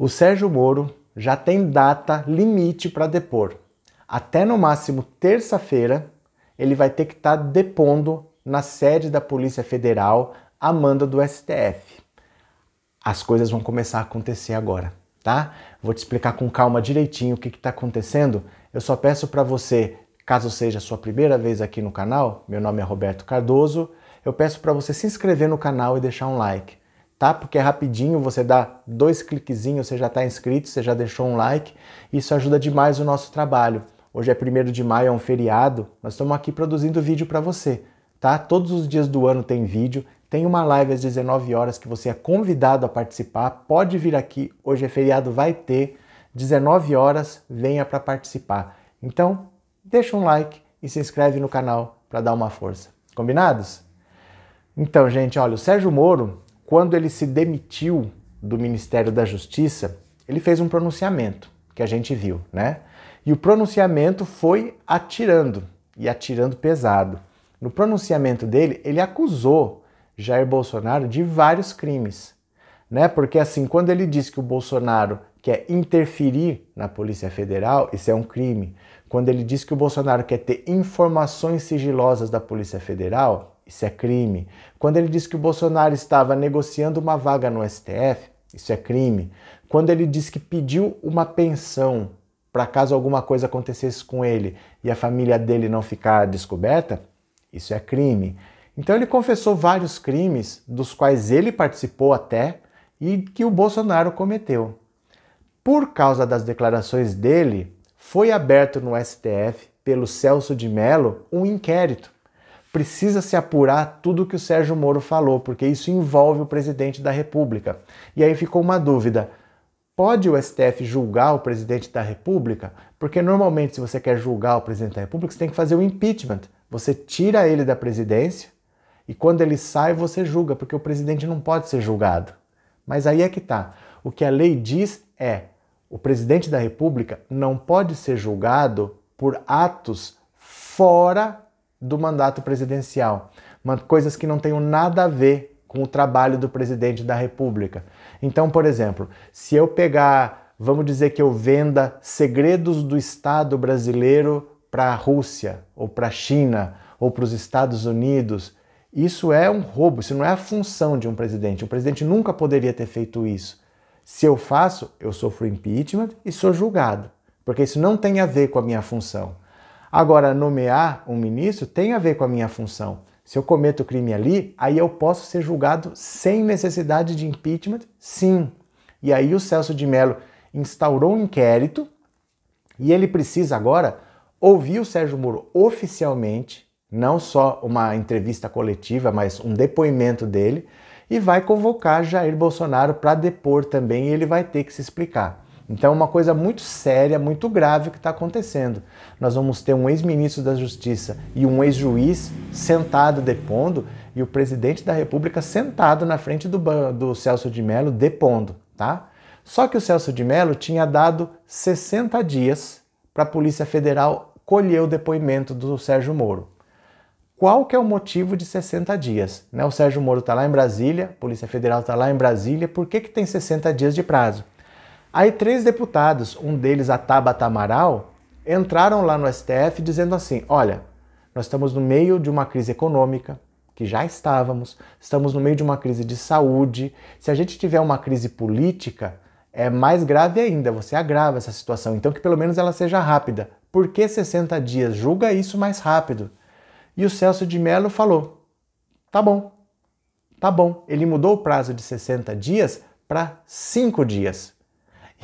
O Sérgio Moro já tem data limite para depor. Até no máximo terça-feira, ele vai ter que estar tá depondo na sede da Polícia Federal, a manda do STF. As coisas vão começar a acontecer agora, tá? Vou te explicar com calma direitinho o que está acontecendo. Eu só peço para você, caso seja a sua primeira vez aqui no canal, meu nome é Roberto Cardoso, eu peço para você se inscrever no canal e deixar um like tá? Porque é rapidinho, você dá dois cliquezinhos, você já está inscrito, você já deixou um like. Isso ajuda demais o nosso trabalho. Hoje é 1 de maio, é um feriado. Nós estamos aqui produzindo vídeo para você, tá? Todos os dias do ano tem vídeo. Tem uma live às 19 horas que você é convidado a participar. Pode vir aqui, hoje é feriado, vai ter. 19 horas, venha para participar. Então, deixa um like e se inscreve no canal para dar uma força. Combinados? Então, gente, olha, o Sérgio Moro, quando ele se demitiu do Ministério da Justiça, ele fez um pronunciamento que a gente viu, né? E o pronunciamento foi atirando e atirando pesado. No pronunciamento dele, ele acusou Jair Bolsonaro de vários crimes, né? Porque assim, quando ele diz que o Bolsonaro quer interferir na Polícia Federal, isso é um crime. Quando ele diz que o Bolsonaro quer ter informações sigilosas da Polícia Federal, isso é crime. Quando ele disse que o Bolsonaro estava negociando uma vaga no STF, isso é crime. Quando ele disse que pediu uma pensão para caso alguma coisa acontecesse com ele e a família dele não ficar descoberta, isso é crime. Então ele confessou vários crimes dos quais ele participou até e que o Bolsonaro cometeu. Por causa das declarações dele, foi aberto no STF pelo Celso de Mello um inquérito precisa se apurar tudo o que o Sérgio Moro falou, porque isso envolve o presidente da República. E aí ficou uma dúvida: pode o STF julgar o presidente da República? Porque normalmente, se você quer julgar o presidente da República, você tem que fazer o impeachment. Você tira ele da presidência e quando ele sai, você julga, porque o presidente não pode ser julgado. Mas aí é que tá. O que a lei diz é: o presidente da República não pode ser julgado por atos fora do mandato presidencial, coisas que não tenham nada a ver com o trabalho do presidente da República. Então, por exemplo, se eu pegar, vamos dizer que eu venda segredos do Estado brasileiro para a Rússia ou para a China ou para os Estados Unidos, isso é um roubo, isso não é a função de um presidente. O presidente nunca poderia ter feito isso. Se eu faço, eu sofro impeachment e sou julgado, porque isso não tem a ver com a minha função. Agora, nomear um ministro tem a ver com a minha função. Se eu cometo crime ali, aí eu posso ser julgado sem necessidade de impeachment? Sim. E aí o Celso de Mello instaurou um inquérito e ele precisa agora ouvir o Sérgio Moro oficialmente, não só uma entrevista coletiva, mas um depoimento dele, e vai convocar Jair Bolsonaro para depor também, e ele vai ter que se explicar. Então é uma coisa muito séria, muito grave que está acontecendo. Nós vamos ter um ex-ministro da Justiça e um ex-juiz sentado depondo e o presidente da República sentado na frente do, do Celso de Mello depondo, tá? Só que o Celso de Mello tinha dado 60 dias para a Polícia Federal colher o depoimento do Sérgio Moro. Qual que é o motivo de 60 dias? Né? O Sérgio Moro está lá em Brasília, a Polícia Federal está lá em Brasília, por que, que tem 60 dias de prazo? Aí três deputados, um deles a Tabata Amaral, entraram lá no STF dizendo assim: olha, nós estamos no meio de uma crise econômica, que já estávamos, estamos no meio de uma crise de saúde. Se a gente tiver uma crise política, é mais grave ainda, você agrava essa situação. Então, que pelo menos ela seja rápida. Por que 60 dias? Julga isso mais rápido. E o Celso de Mello falou: tá bom, tá bom. Ele mudou o prazo de 60 dias para 5 dias.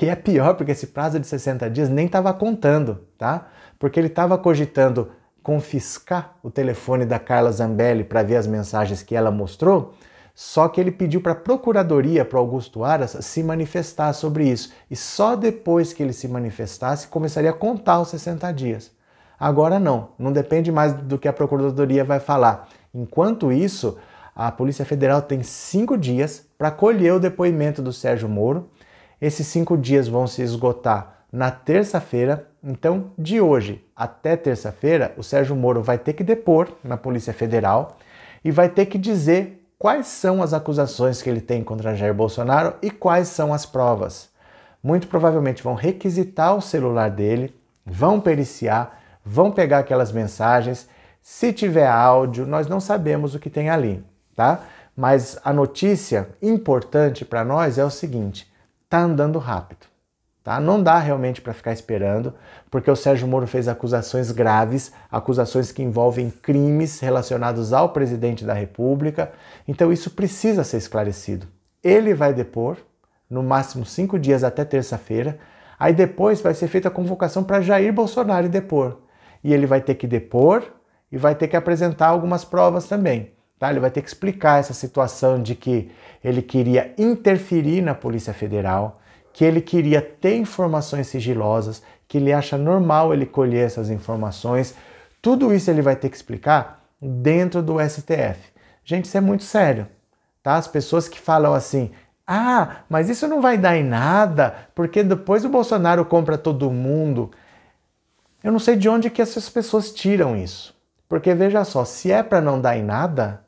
E é pior porque esse prazo de 60 dias nem estava contando, tá? Porque ele estava cogitando confiscar o telefone da Carla Zambelli para ver as mensagens que ela mostrou, só que ele pediu para a procuradoria, para Augusto Aras, se manifestar sobre isso. E só depois que ele se manifestasse, começaria a contar os 60 dias. Agora não, não depende mais do que a procuradoria vai falar. Enquanto isso, a Polícia Federal tem cinco dias para colher o depoimento do Sérgio Moro esses cinco dias vão se esgotar na terça-feira. Então, de hoje até terça-feira, o Sérgio Moro vai ter que depor na Polícia Federal e vai ter que dizer quais são as acusações que ele tem contra Jair Bolsonaro e quais são as provas. Muito provavelmente vão requisitar o celular dele, vão periciar, vão pegar aquelas mensagens. Se tiver áudio, nós não sabemos o que tem ali, tá? Mas a notícia importante para nós é o seguinte: tá andando rápido. Tá? Não dá realmente para ficar esperando, porque o Sérgio Moro fez acusações graves, acusações que envolvem crimes relacionados ao presidente da República. Então isso precisa ser esclarecido. Ele vai depor, no máximo cinco dias até terça-feira. Aí depois vai ser feita a convocação para Jair Bolsonaro depor. E ele vai ter que depor e vai ter que apresentar algumas provas também. Tá? Ele vai ter que explicar essa situação de que ele queria interferir na Polícia Federal, que ele queria ter informações sigilosas, que ele acha normal ele colher essas informações. Tudo isso ele vai ter que explicar dentro do STF. Gente, isso é muito sério. Tá? As pessoas que falam assim, ah, mas isso não vai dar em nada, porque depois o Bolsonaro compra todo mundo. Eu não sei de onde que essas pessoas tiram isso. Porque veja só, se é para não dar em nada,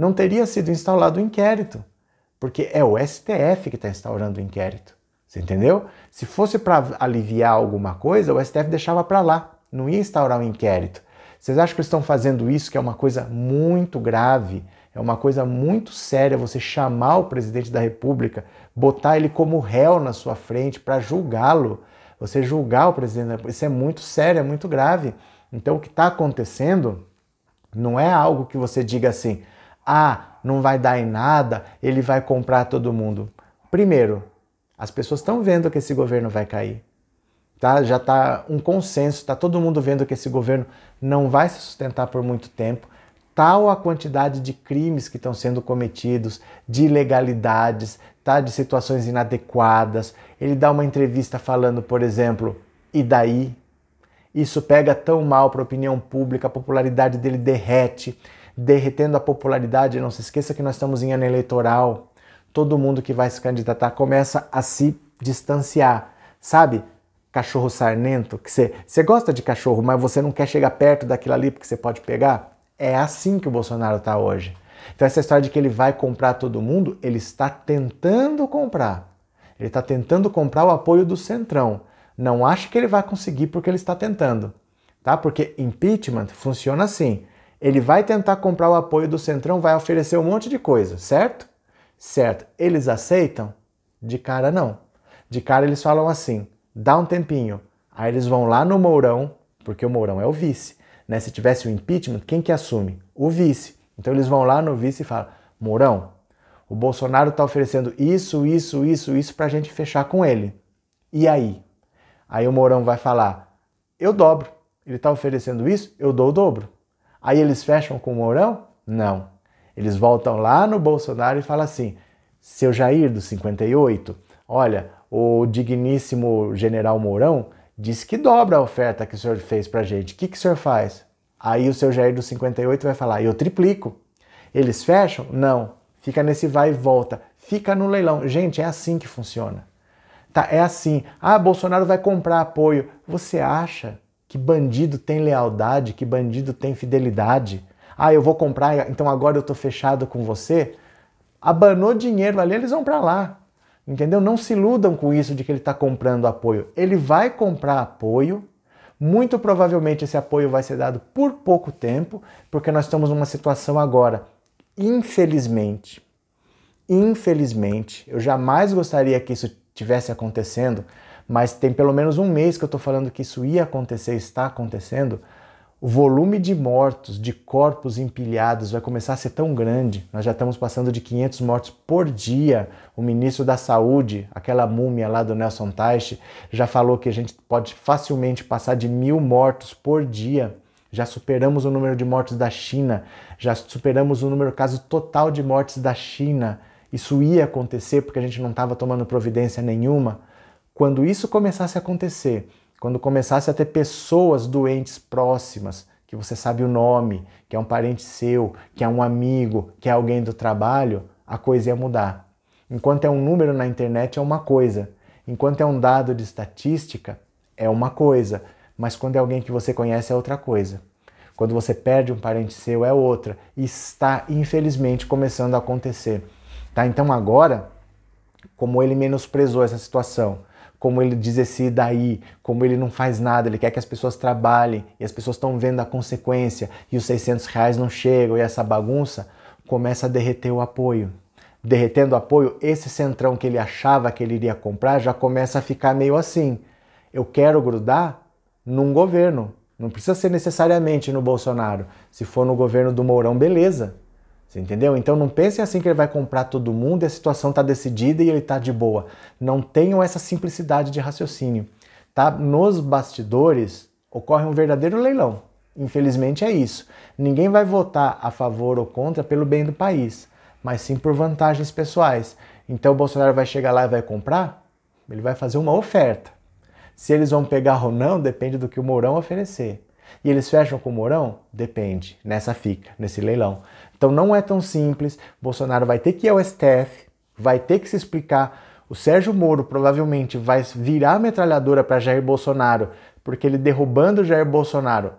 não teria sido instaurado o inquérito, porque é o STF que está instaurando o inquérito. Você entendeu? Se fosse para aliviar alguma coisa, o STF deixava para lá, não ia instaurar o um inquérito. Vocês acham que estão fazendo isso, que é uma coisa muito grave, é uma coisa muito séria você chamar o presidente da República, botar ele como réu na sua frente para julgá-lo. Você julgar o presidente da República, isso é muito sério, é muito grave. Então o que está acontecendo não é algo que você diga assim, ah, não vai dar em nada, ele vai comprar todo mundo. Primeiro, as pessoas estão vendo que esse governo vai cair. Tá? Já está um consenso, está todo mundo vendo que esse governo não vai se sustentar por muito tempo. Tal a quantidade de crimes que estão sendo cometidos, de ilegalidades, tá? de situações inadequadas. Ele dá uma entrevista falando, por exemplo, e daí? Isso pega tão mal para a opinião pública, a popularidade dele derrete derretendo a popularidade. Não se esqueça que nós estamos em ano eleitoral. Todo mundo que vai se candidatar começa a se distanciar, sabe? Cachorro sarnento, que você, você gosta de cachorro, mas você não quer chegar perto daquilo ali porque você pode pegar. É assim que o Bolsonaro está hoje. Então, essa história de que ele vai comprar todo mundo, ele está tentando comprar. Ele está tentando comprar o apoio do Centrão. Não acha que ele vai conseguir porque ele está tentando, tá? Porque impeachment funciona assim. Ele vai tentar comprar o apoio do Centrão, vai oferecer um monte de coisa, certo? Certo. Eles aceitam? De cara, não. De cara, eles falam assim: dá um tempinho. Aí eles vão lá no Mourão, porque o Mourão é o vice. Né? Se tivesse o um impeachment, quem que assume? O vice. Então eles vão lá no vice e falam: Mourão, o Bolsonaro está oferecendo isso, isso, isso, isso para a gente fechar com ele. E aí? Aí o Mourão vai falar: eu dobro. Ele está oferecendo isso, eu dou o dobro. Aí eles fecham com o Mourão? Não. Eles voltam lá no Bolsonaro e falam assim: seu Jair do 58, olha, o digníssimo general Mourão disse que dobra a oferta que o senhor fez pra gente. O que, que o senhor faz? Aí o seu Jair do 58 vai falar: eu triplico. Eles fecham? Não. Fica nesse vai e volta. Fica no leilão. Gente, é assim que funciona. Tá, é assim. Ah, Bolsonaro vai comprar apoio. Você acha que bandido tem lealdade, que bandido tem fidelidade. Ah, eu vou comprar, então agora eu tô fechado com você. Abanou dinheiro ali, eles vão para lá. Entendeu? Não se iludam com isso de que ele está comprando apoio. Ele vai comprar apoio, muito provavelmente esse apoio vai ser dado por pouco tempo, porque nós estamos numa situação agora, infelizmente, infelizmente, eu jamais gostaria que isso tivesse acontecendo, mas tem pelo menos um mês que eu estou falando que isso ia acontecer, está acontecendo. O volume de mortos, de corpos empilhados, vai começar a ser tão grande. Nós já estamos passando de 500 mortos por dia. O ministro da Saúde, aquela múmia lá do Nelson Teich, já falou que a gente pode facilmente passar de mil mortos por dia. Já superamos o número de mortes da China, já superamos o número caso total de mortes da China. Isso ia acontecer porque a gente não estava tomando providência nenhuma. Quando isso começasse a acontecer, quando começasse a ter pessoas doentes próximas, que você sabe o nome, que é um parente seu, que é um amigo, que é alguém do trabalho, a coisa ia mudar. Enquanto é um número na internet, é uma coisa. Enquanto é um dado de estatística, é uma coisa. Mas quando é alguém que você conhece, é outra coisa. Quando você perde um parente seu, é outra. E está, infelizmente, começando a acontecer. Tá? Então, agora, como ele menosprezou essa situação, como ele diz esse daí, como ele não faz nada, ele quer que as pessoas trabalhem e as pessoas estão vendo a consequência e os 600 reais não chegam e essa bagunça começa a derreter o apoio. Derretendo o apoio, esse centrão que ele achava que ele iria comprar já começa a ficar meio assim. Eu quero grudar num governo. Não precisa ser necessariamente no Bolsonaro. Se for no governo do Mourão, beleza. Você entendeu? Então não pensem assim que ele vai comprar todo mundo e a situação está decidida e ele está de boa. Não tenham essa simplicidade de raciocínio. Tá? Nos bastidores ocorre um verdadeiro leilão. Infelizmente é isso. Ninguém vai votar a favor ou contra pelo bem do país, mas sim por vantagens pessoais. Então o Bolsonaro vai chegar lá e vai comprar? Ele vai fazer uma oferta. Se eles vão pegar ou não, depende do que o Mourão oferecer. E eles fecham com o Mourão? Depende, nessa fica, nesse leilão. Então não é tão simples. Bolsonaro vai ter que ir ao STF, vai ter que se explicar. O Sérgio Moro provavelmente vai virar metralhadora para Jair Bolsonaro, porque ele derrubando Jair Bolsonaro,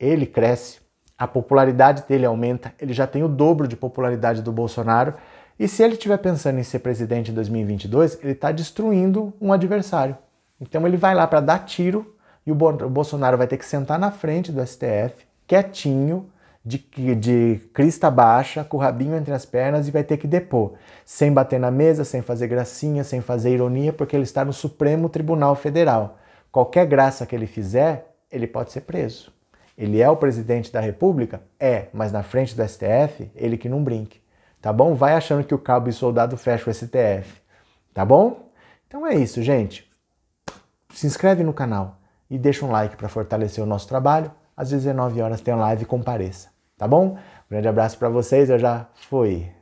ele cresce, a popularidade dele aumenta, ele já tem o dobro de popularidade do Bolsonaro. E se ele estiver pensando em ser presidente em 2022, ele está destruindo um adversário. Então ele vai lá para dar tiro e o Bolsonaro vai ter que sentar na frente do STF, quietinho, de, de crista baixa, com o rabinho entre as pernas e vai ter que depor, sem bater na mesa, sem fazer gracinha, sem fazer ironia, porque ele está no Supremo Tribunal Federal. Qualquer graça que ele fizer, ele pode ser preso. Ele é o presidente da República? É, mas na frente do STF, ele que não brinque. Tá bom? Vai achando que o cabo e soldado fecha o STF. Tá bom? Então é isso, gente. Se inscreve no canal e deixa um like para fortalecer o nosso trabalho. Às 19 horas tem live, compareça, tá bom? Um grande abraço para vocês, eu já fui.